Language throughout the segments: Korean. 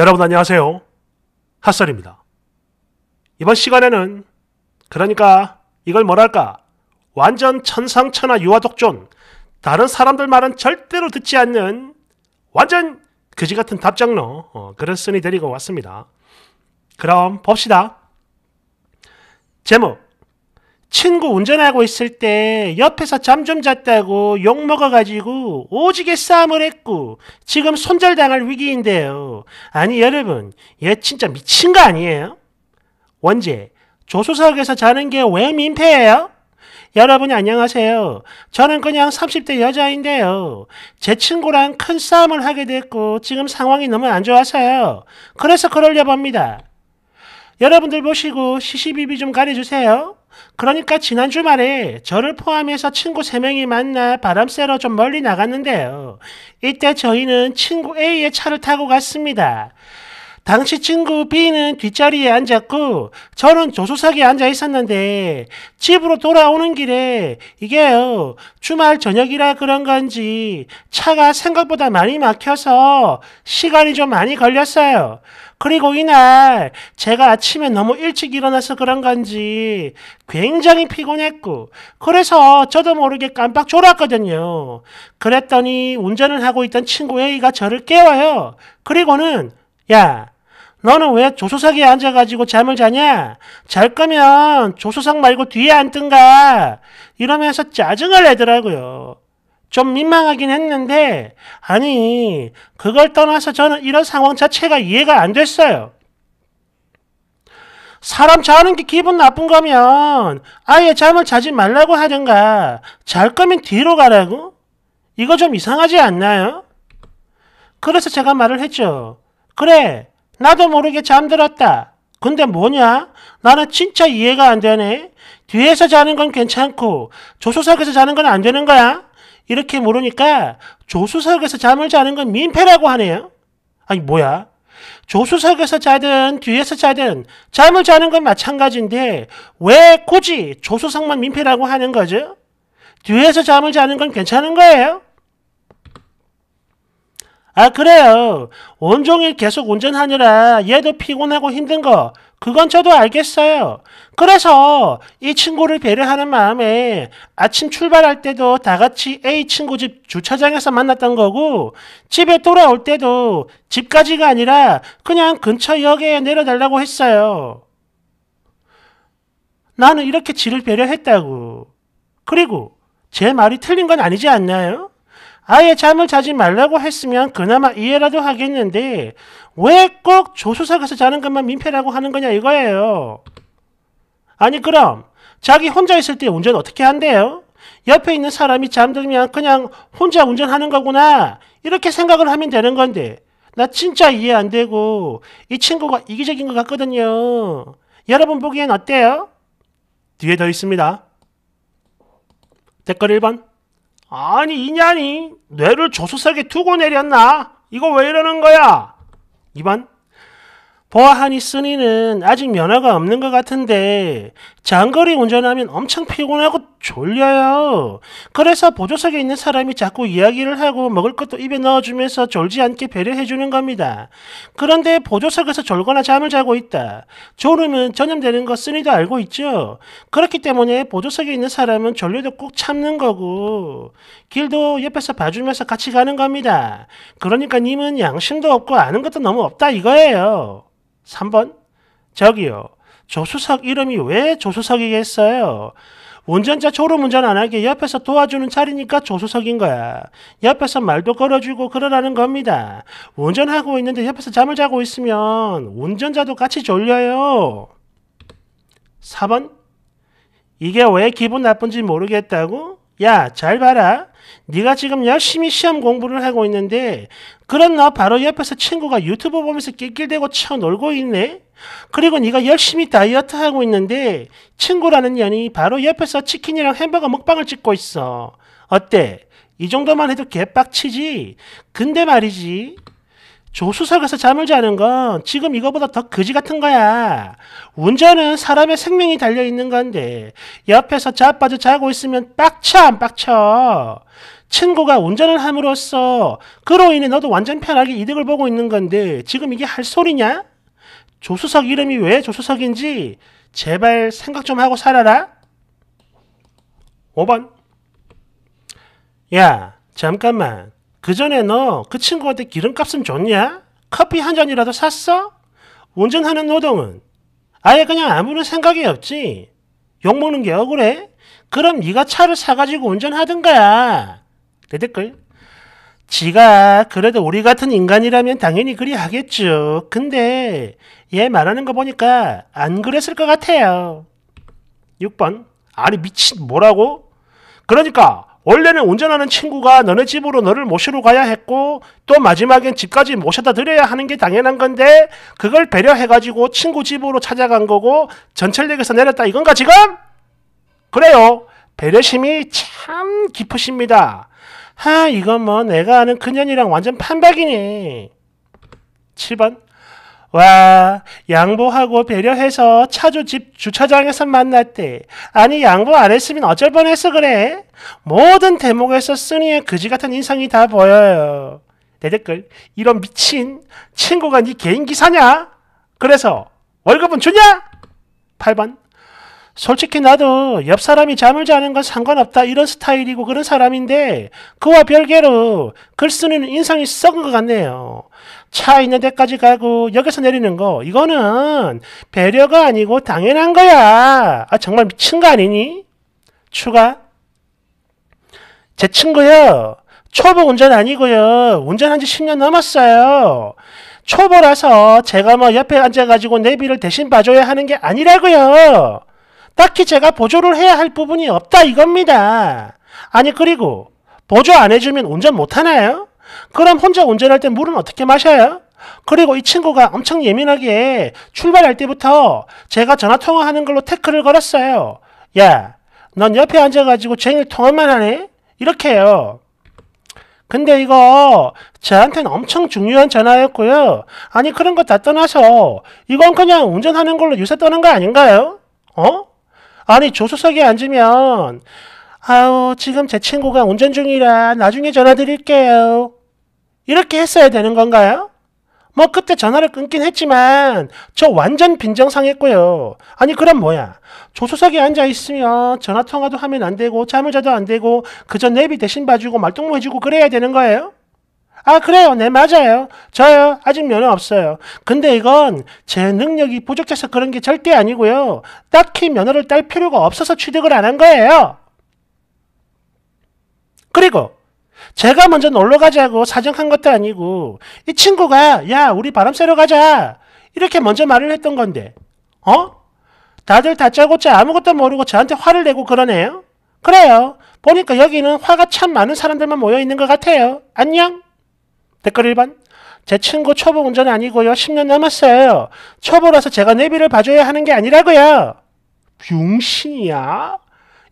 여러분 안녕하세요. 핫설입니다. 이번 시간에는 그러니까 이걸 뭐랄까 완전 천상천하 유아독존 다른 사람들 말은 절대로 듣지 않는 완전 그지같은 답장로 어, 그런 쓴이 데리고 왔습니다. 그럼 봅시다. 제목 친구 운전하고 있을 때 옆에서 잠 좀 잤다고 욕 먹어가지고 오지게 싸움을 했고 지금 손절당할 위기인데요. 아니 여러분 얘 진짜 미친 거 아니에요? 원제 조수석에서 자는 게 왜 민폐예요? 여러분 안녕하세요. 저는 그냥 30대 여자인데요. 제 친구랑 큰 싸움을 하게 됐고 지금 상황이 너무 안 좋아서요. 그래서 그러려 봅니다. 여러분들 보시고 시시비비 좀 가려주세요. 그러니까 지난 주말에 저를 포함해서 친구 3명이 만나 바람 쐬러 좀 멀리 나갔는데요. 이때 저희는 친구 A의 차를 타고 갔습니다. 당시 친구 B는 뒷자리에 앉았고 저는 조수석에 앉아 있었는데 집으로 돌아오는 길에 이게요 주말 저녁이라 그런 건지 차가 생각보다 많이 막혀서 시간이 좀 많이 걸렸어요. 그리고 이날 제가 아침에 너무 일찍 일어나서 그런 건지 굉장히 피곤했고 그래서 저도 모르게 깜빡 졸았거든요. 그랬더니 운전을 하고 있던 친구 A가 저를 깨워요. 그리고는 야, 너는 왜 조수석에 앉아가지고 잠을 자냐? 잘 거면 조수석 말고 뒤에 앉든가. 이러면서 짜증을 내더라고요. 좀 민망하긴 했는데, 아니, 그걸 떠나서 저는 이런 상황 자체가 이해가 안 됐어요. 사람 자는 게 기분 나쁜 거면 아예 잠을 자지 말라고 하든가, 잘 거면 뒤로 가라고? 이거 좀 이상하지 않나요? 그래서 제가 말을 했죠. 그래, 나도 모르게 잠들었다. 근데 뭐냐? 나는 진짜 이해가 안 되네. 뒤에서 자는 건 괜찮고 조수석에서 자는 건 안 되는 거야. 이렇게 모르니까 조수석에서 잠을 자는 건 민폐라고 하네요. 아니 뭐야? 조수석에서 자든 뒤에서 자든 잠을 자는 건 마찬가지인데 왜 굳이 조수석만 민폐라고 하는 거죠? 뒤에서 잠을 자는 건 괜찮은 거예요? 아 그래요. 온종일 계속 운전하느라 얘도 피곤하고 힘든 거 그건 저도 알겠어요. 그래서 이 친구를 배려하는 마음에 아침 출발할 때도 다 같이 A 친구 집 주차장에서 만났던 거고 집에 돌아올 때도 집까지가 아니라 그냥 근처 역에 내려달라고 했어요. 나는 이렇게 지를 배려했다고. 그리고 제 말이 틀린 건 아니지 않나요? 아예 잠을 자지 말라고 했으면 그나마 이해라도 하겠는데 왜 꼭 조수석 가서 자는 것만 민폐라고 하는 거냐 이거예요. 아니 그럼 자기 혼자 있을 때 운전 어떻게 한대요? 옆에 있는 사람이 잠들면 그냥 혼자 운전하는 거구나 이렇게 생각을 하면 되는 건데 나 진짜 이해 안 되고 이 친구가 이기적인 것 같거든요. 여러분 보기엔 어때요? 뒤에 더 있습니다. 댓글 1번 아니 이년이 뇌를 조수석에 두고 내렸나? 이거 왜 이러는 거야? 2번 보아하니 쓰니는 아직 면허가 없는 것 같은데 장거리 운전하면 엄청 피곤하고 졸려요. 그래서 보조석에 있는 사람이 자꾸 이야기를 하고 먹을 것도 입에 넣어주면서 졸지 않게 배려해주는 겁니다. 그런데 보조석에서 졸거나 잠을 자고 있다. 졸음은 전염되는 것 쓰니도 알고 있죠. 그렇기 때문에 보조석에 있는 사람은 졸려도 꼭 참는 거고 길도 옆에서 봐주면서 같이 가는 겁니다. 그러니까 님은 양심도 없고 아는 것도 너무 없다 이거예요. 3번 저기요. 조수석 이름이 왜 조수석이겠어요? 운전자 졸록 운전 안 하게 옆에서 도와주는 차리니까 조수석인 거야. 옆에서 말도 걸어주고 그러라는 겁니다. 운전하고 있는데 옆에서 잠을 자고 있으면 운전자도 같이 졸려요. 4번 이게 왜 기분 나쁜지 모르겠다고? 야, 잘 봐라. 네가 지금 열심히 시험 공부를 하고 있는데 그런나 바로 옆에서 친구가 유튜브 보면서 낄낄대고 쳐 놀고 있네. 그리고 네가 열심히 다이어트 하고 있는데 친구라는 년이 바로 옆에서 치킨이랑 햄버거 먹방을 찍고 있어. 어때? 이 정도만 해도 개빡치지? 근데 말이지. 조수석에서 잠을 자는 건 지금 이거보다 더 거지 같은 거야. 운전은 사람의 생명이 달려 있는 건데 옆에서 자빠져 자고 있으면 빡쳐 안 빡쳐. 친구가 운전을 함으로써 그로 인해 너도 완전 편하게 이득을 보고 있는 건데 지금 이게 할 소리냐? 조수석 이름이 왜 조수석인지 제발 생각 좀 하고 살아라. 5번. 야, 잠깐만. 그 전에 너 그 친구한테 기름값은 줬냐? 커피 한 잔이라도 샀어? 운전하는 노동은 아예 그냥 아무런 생각이 없지. 욕먹는 게 억울해? 그럼 네가 차를 사가지고 운전하든가야. 내 댓글. 지가 그래도 우리 같은 인간이라면 당연히 그리 하겠죠. 근데 얘 말하는 거 보니까 안 그랬을 것 같아요. 6번. 아니 미친 뭐라고? 그러니까 원래는 운전하는 친구가 너네 집으로 너를 모시러 가야 했고 또 마지막엔 집까지 모셔다 드려야 하는 게 당연한 건데 그걸 배려해가지고 친구 집으로 찾아간 거고 전철역에서 내렸다 이건가 지금? 그래요. 배려심이 참 깊으십니다. 하 이건 뭐 내가 아는 그년이랑 완전 판박이네. 7번 와 양보하고 배려해서 차주 집 주차장에서 만났대. 아니 양보 안 했으면 어쩔 뻔했어 그래. 모든 대목에서 쓰니의 그지 같은 인상이 다 보여요. 내 댓글 이런 미친 친구가 네 개인기 사냐? 그래서 월급은 주냐? 8번 솔직히 나도 옆 사람이 잠을 자는 건 상관없다 이런 스타일이고 그런 사람인데 그와 별개로 글쓰는 인상이 썩은 것 같네요. 차 있는 데까지 가고 역에서 내리는 거 이거는 배려가 아니고 당연한 거야. 아 정말 미친 거 아니니? 추가 제 친구요. 초보 운전 아니고요. 운전한 지 10년 넘었어요. 초보라서 제가 뭐 옆에 앉아가지고 내비를 대신 봐줘야 하는 게 아니라고요. 딱히 제가 보조를 해야 할 부분이 없다 이겁니다. 아니 그리고 보조 안 해주면 운전 못하나요? 그럼 혼자 운전할 때 물은 어떻게 마셔요? 그리고 이 친구가 엄청 예민하게 출발할 때부터 제가 전화 통화하는 걸로 태클을 걸었어요. 야, 넌 옆에 앉아가지고 쟁일 통화만 하네? 이렇게요. 근데 이거 저한테는 엄청 중요한 전화였고요. 아니 그런 거 다 떠나서 이건 그냥 운전하는 걸로 유세 떠는 거 아닌가요? 어? 아니 조수석에 앉으면 아우 지금 제 친구가 운전 중이라 나중에 전화드릴게요. 이렇게 했어야 되는 건가요? 뭐 그때 전화를 끊긴 했지만 저 완전 빈정상했고요. 아니 그럼 뭐야? 조수석에 앉아 있으면 전화 통화도 하면 안 되고 잠을 자도 안 되고 그저 내비 대신 봐주고 말동무 해주고 그래야 되는 거예요? 아 그래요 네 맞아요 저요 아직 면허 없어요 근데 이건 제 능력이 부족해서 그런 게 절대 아니고요 딱히 면허를 딸 필요가 없어서 취득을 안 한 거예요 그리고 제가 먼저 놀러 가자고 사정한 것도 아니고 이 친구가 야 우리 바람 쐬러 가자 이렇게 먼저 말을 했던 건데 어? 다들 다짜고짜 아무것도 모르고 저한테 화를 내고 그러네요 그래요 보니까 여기는 화가 참 많은 사람들만 모여있는 것 같아요 안녕 댓글 1번. 제 친구 초보 운전 아니고요. 10년 넘었어요. 초보라서 제가 내비를 봐줘야 하는 게 아니라고요. 병신이야?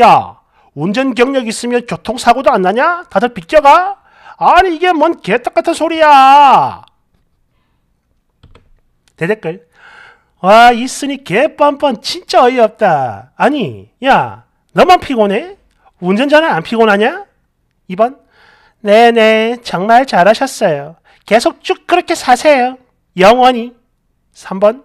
야, 운전 경력 있으면 교통사고도 안 나냐? 다들 비껴가? 아니 이게 뭔 개떡 같은 소리야. 대댓글. 와 있으니 개뻔뻔 진짜 어이없다. 아니 야 너만 피곤해? 운전자는 안 피곤하냐? 2번 네네, 정말 잘하셨어요. 계속 쭉 그렇게 사세요. 영원히. 3번.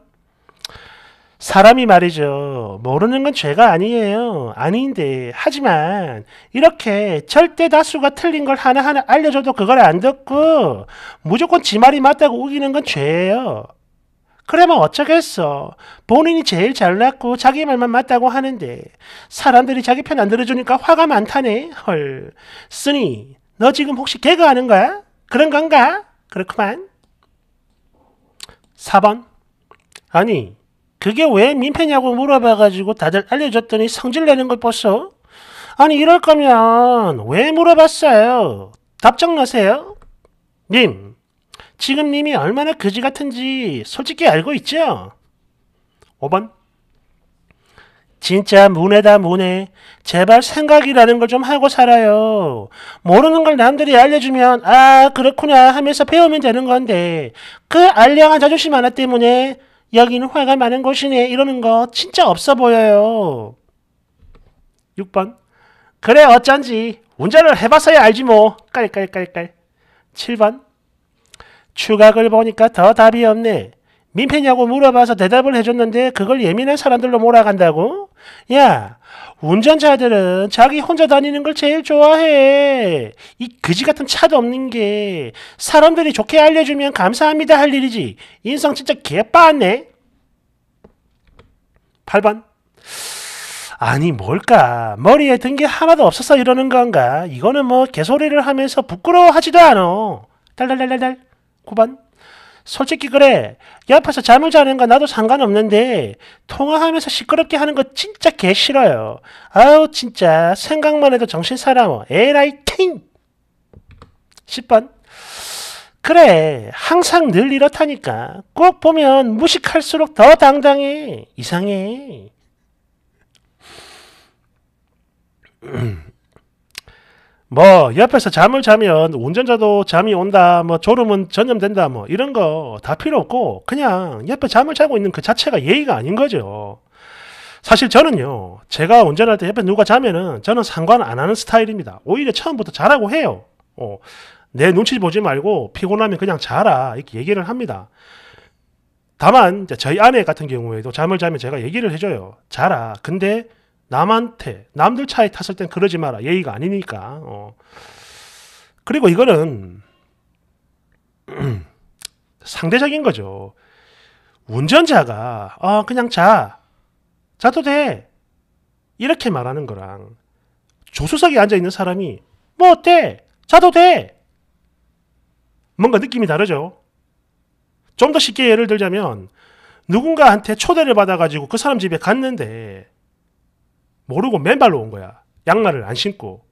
사람이 말이죠. 모르는 건 죄가 아니에요. 아닌데. 하지만, 이렇게 절대 다수가 틀린 걸 하나하나 알려줘도 그걸 안 듣고, 무조건 지 말이 맞다고 우기는 건 죄예요. 그러면 어쩌겠어. 본인이 제일 잘났고 자기 말만 맞다고 하는데 사람들이 자기 편 안 들어주니까 화가 많다네. 헐. 쓰니 너 지금 혹시 개그하는 거야? 그런 건가? 그렇구만. 4번. 아니, 그게 왜 민폐냐고 물어봐가지고 다들 알려줬더니 성질 내는 걸 봤어? 아니, 이럴 거면 왜 물어봤어요? 답장 넣으세요. 님, 지금 님이 얼마나 그지 같은지 솔직히 알고 있죠? 5번. 진짜 문에다문에 제발 생각이라는 걸 좀 하고 살아요. 모르는 걸 남들이 알려주면 아 그렇구나 하면서 배우면 되는 건데 그 알량한 자존심 하나 때문에 여기는 화가 많은 곳이네 이러는 거 진짜 없어 보여요. 6번 그래 어쩐지 운전을 해봤어야 알지 뭐 깔깔깔깔 7번 추각을 보니까 더 답이 없네. 민폐냐고 물어봐서 대답을 해줬는데 그걸 예민한 사람들로 몰아간다고? 야, 운전자들은 자기 혼자 다니는 걸 제일 좋아해. 이 그지 같은 차도 없는 게 사람들이 좋게 알려주면 감사합니다 할 일이지. 인성 진짜 개빠네. 았 8번. 아니 뭘까? 머리에 든 게 하나도 없어서 이러는 건가? 이거는 뭐 개소리를 하면서 부끄러워하지도 않어. 달달달달달. 9번. 솔직히 그래. 옆에서 잠을 자는 거 나도 상관없는데 통화하면서 시끄럽게 하는 거 진짜 개 싫어요. 아우 진짜 생각만 해도 정신 사나워. 에라이 팅. 10번. 그래. 항상 늘 이렇다니까. 꼭 보면 무식할수록 더 당당해. 이상해. 뭐 옆에서 잠을 자면 운전자도 잠이 온다 뭐 졸음은 전염된다 뭐 이런 거 다 필요 없고 그냥 옆에 잠을 자고 있는 그 자체가 예의가 아닌 거죠 사실 저는요 제가 운전할 때 옆에 누가 자면은 저는 상관 안 하는 스타일입니다 오히려 처음부터 자라고 해요 어, 내 눈치 보지 말고 피곤하면 그냥 자라 이렇게 얘기를 합니다 다만 저희 아내 같은 경우에도 잠을 자면 제가 얘기를 해줘요 자라 근데 남한테 남들 차에 탔을 땐 그러지 마라 예의가 아니니까 어. 그리고 이거는 상대적인 거죠 운전자가 어 그냥 자 자도 돼 이렇게 말하는 거랑 조수석에 앉아 있는 사람이 뭐 어때 자도 돼 뭔가 느낌이 다르죠 좀 더 쉽게 예를 들자면 누군가한테 초대를 받아가지고 그 사람 집에 갔는데 모르고 맨발로 온 거야. 양말을 안 신고.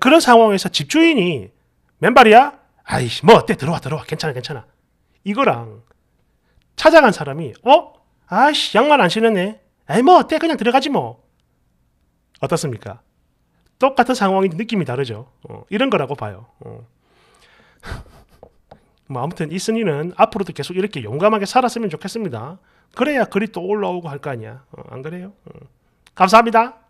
그런 상황에서 집주인이 맨발이야? 아이씨, 뭐 어때? 들어와, 들어와. 괜찮아, 괜찮아. 이거랑 찾아간 사람이, 어? 아이씨, 양말 안 신었네. 에이, 뭐 어때? 그냥 들어가지 뭐. 어떻습니까? 똑같은 상황인데 느낌이 다르죠. 어, 이런 거라고 봐요. 어. 뭐 아무튼 이순희는 앞으로도 계속 이렇게 용감하게 살았으면 좋겠습니다. 그래야 글이 또 올라오고 할 거 아니야. 어, 안 그래요? 어. 감사합니다.